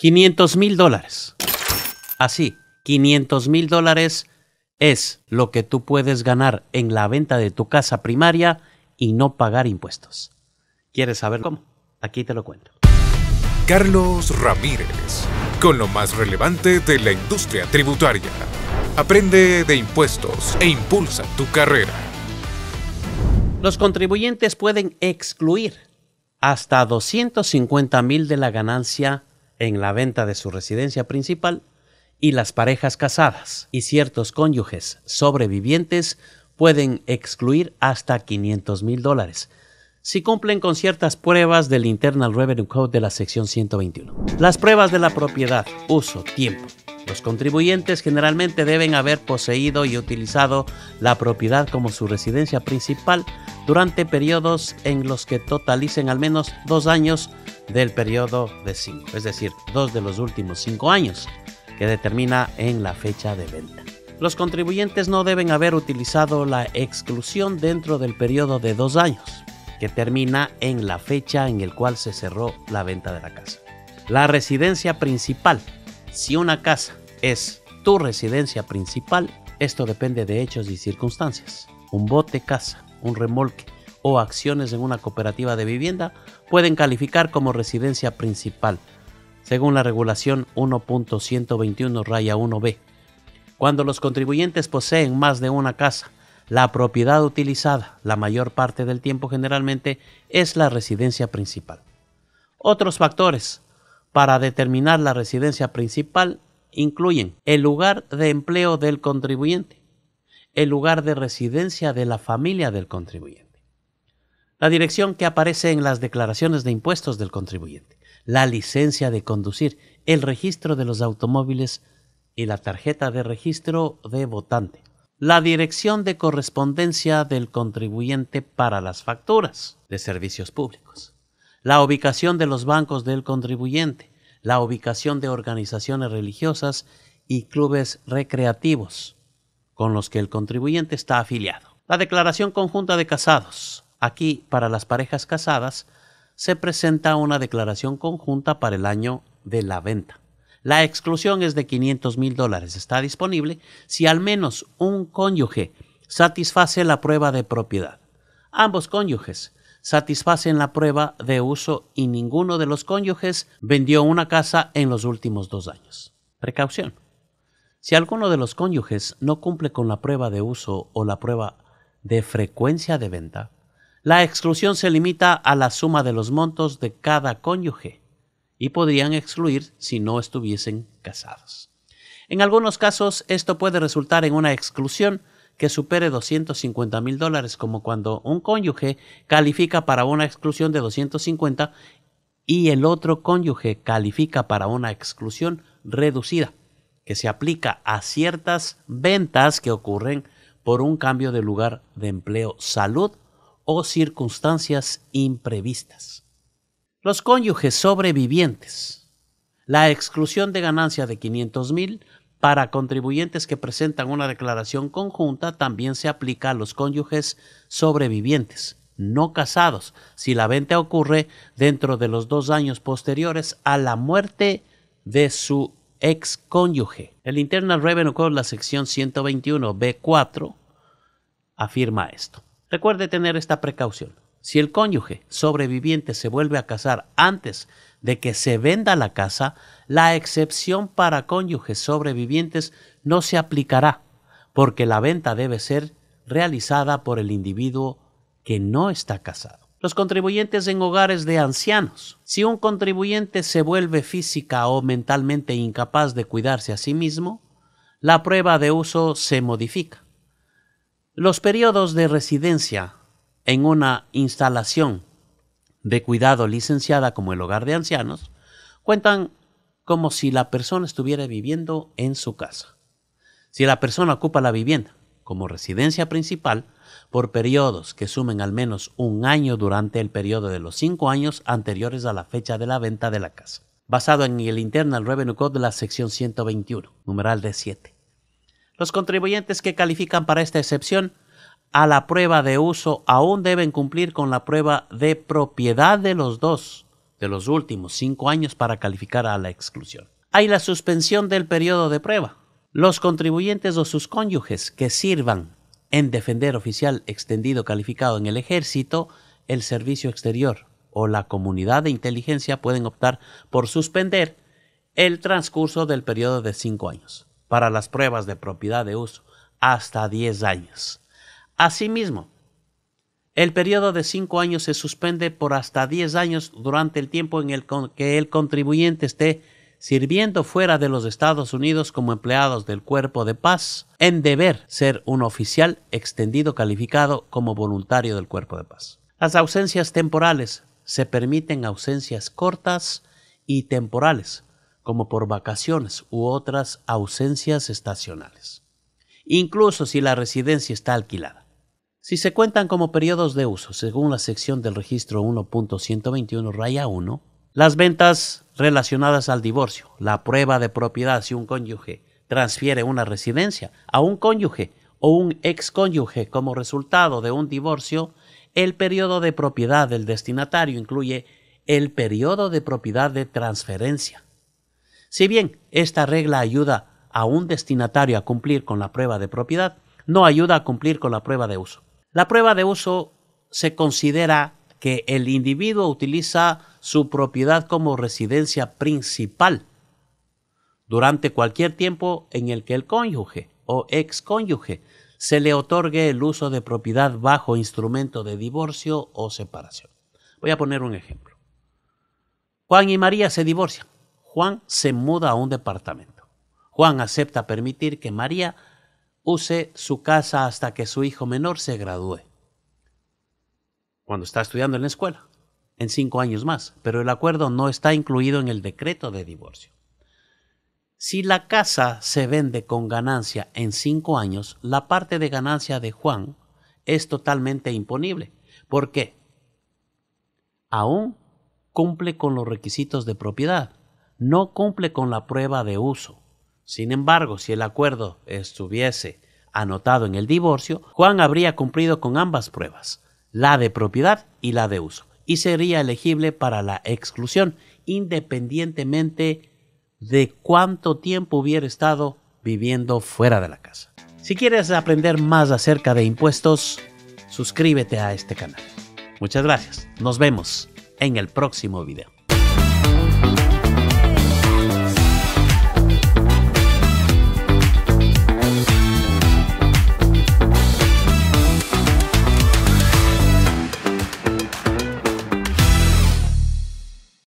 500 mil dólares. Así, 500 mil dólares es lo que tú puedes ganar en la venta de tu casa primaria y no pagar impuestos. ¿Quieres saber cómo? Aquí te lo cuento. Carlos Ramírez, con lo más relevante de la industria tributaria. Aprende de impuestos e impulsa tu carrera. Los contribuyentes pueden excluir hasta 250 mil de la ganancia en la venta de su residencia principal y las parejas casadas y ciertos cónyuges sobrevivientes pueden excluir hasta 500 mil dólares si cumplen con ciertas pruebas del Internal Revenue Code de la sección 121. Las pruebas de la propiedad, uso, tiempo. Los contribuyentes generalmente deben haber poseído y utilizado la propiedad como su residencia principal durante periodos en los que totalicen al menos dos años del periodo de 5, es decir, dos de los últimos cinco años, que determina en la fecha de venta. Los contribuyentes no deben haber utilizado la exclusión dentro del periodo de dos años, que termina en la fecha en el cual se cerró la venta de la casa. La residencia principal. Si una casa es tu residencia principal, esto depende de hechos y circunstancias. Un bote casa, un remolque, o acciones en una cooperativa de vivienda pueden calificar como residencia principal, según la regulación 1.121-1b. Cuando los contribuyentes poseen más de una casa, la propiedad utilizada la mayor parte del tiempo generalmente es la residencia principal. Otros factores para determinar la residencia principal incluyen el lugar de empleo del contribuyente, el lugar de residencia de la familia del contribuyente la dirección que aparece en las declaraciones de impuestos del contribuyente, la licencia de conducir, el registro de los automóviles y la tarjeta de registro de votante. La dirección de correspondencia del contribuyente para las facturas de servicios públicos. La ubicación de los bancos del contribuyente. La ubicación de organizaciones religiosas y clubes recreativos con los que el contribuyente está afiliado. La declaración conjunta de casados Aquí, para las parejas casadas, se presenta una declaración conjunta para el año de la venta. La exclusión es de 500 mil dólares. Está disponible si al menos un cónyuge satisface la prueba de propiedad. Ambos cónyuges satisfacen la prueba de uso y ninguno de los cónyuges vendió una casa en los últimos dos años. Precaución. Si alguno de los cónyuges no cumple con la prueba de uso o la prueba de frecuencia de venta, la exclusión se limita a la suma de los montos de cada cónyuge y podrían excluir si no estuviesen casados. En algunos casos esto puede resultar en una exclusión que supere 250 mil dólares, como cuando un cónyuge califica para una exclusión de 250 y el otro cónyuge califica para una exclusión reducida, que se aplica a ciertas ventas que ocurren por un cambio de lugar de empleo, salud o circunstancias imprevistas. Los cónyuges sobrevivientes. La exclusión de ganancia de 500 mil para contribuyentes que presentan una declaración conjunta también se aplica a los cónyuges sobrevivientes, no casados, si la venta ocurre dentro de los dos años posteriores a la muerte de su ex cónyuge. El Internal Revenue Code, la sección 121 B4, afirma esto. Recuerde tener esta precaución. Si el cónyuge sobreviviente se vuelve a casar antes de que se venda la casa, la excepción para cónyuges sobrevivientes no se aplicará, porque la venta debe ser realizada por el individuo que no está casado. Los contribuyentes en hogares de ancianos. Si un contribuyente se vuelve física o mentalmente incapaz de cuidarse a sí mismo, la prueba de uso se modifica. Los periodos de residencia en una instalación de cuidado licenciada como el hogar de ancianos cuentan como si la persona estuviera viviendo en su casa. Si la persona ocupa la vivienda como residencia principal por periodos que sumen al menos un año durante el periodo de los cinco años anteriores a la fecha de la venta de la casa, basado en el Internal Revenue Code de la sección 121, numeral de 7. Los contribuyentes que califican para esta excepción a la prueba de uso aún deben cumplir con la prueba de propiedad de los dos de los últimos cinco años para calificar a la exclusión. Hay la suspensión del periodo de prueba. Los contribuyentes o sus cónyuges que sirvan en defender oficial extendido calificado en el ejército, el servicio exterior o la comunidad de inteligencia pueden optar por suspender el transcurso del periodo de cinco años para las pruebas de propiedad de uso hasta 10 años. Asimismo, el periodo de 5 años se suspende por hasta 10 años durante el tiempo en el que el contribuyente esté sirviendo fuera de los Estados Unidos como empleados del Cuerpo de Paz, en deber ser un oficial extendido calificado como voluntario del Cuerpo de Paz. Las ausencias temporales se permiten ausencias cortas y temporales como por vacaciones u otras ausencias estacionales, incluso si la residencia está alquilada. Si se cuentan como periodos de uso, según la sección del registro 1.121 raya 1, las ventas relacionadas al divorcio, la prueba de propiedad si un cónyuge transfiere una residencia a un cónyuge o un excónyuge como resultado de un divorcio, el periodo de propiedad del destinatario incluye el periodo de propiedad de transferencia si bien esta regla ayuda a un destinatario a cumplir con la prueba de propiedad, no ayuda a cumplir con la prueba de uso. La prueba de uso se considera que el individuo utiliza su propiedad como residencia principal durante cualquier tiempo en el que el cónyuge o excónyuge se le otorgue el uso de propiedad bajo instrumento de divorcio o separación. Voy a poner un ejemplo. Juan y María se divorcian. Juan se muda a un departamento. Juan acepta permitir que María use su casa hasta que su hijo menor se gradúe. Cuando está estudiando en la escuela, en cinco años más, pero el acuerdo no está incluido en el decreto de divorcio. Si la casa se vende con ganancia en cinco años, la parte de ganancia de Juan es totalmente imponible. ¿Por qué? Aún cumple con los requisitos de propiedad no cumple con la prueba de uso. Sin embargo, si el acuerdo estuviese anotado en el divorcio, Juan habría cumplido con ambas pruebas, la de propiedad y la de uso, y sería elegible para la exclusión, independientemente de cuánto tiempo hubiera estado viviendo fuera de la casa. Si quieres aprender más acerca de impuestos, suscríbete a este canal. Muchas gracias. Nos vemos en el próximo video.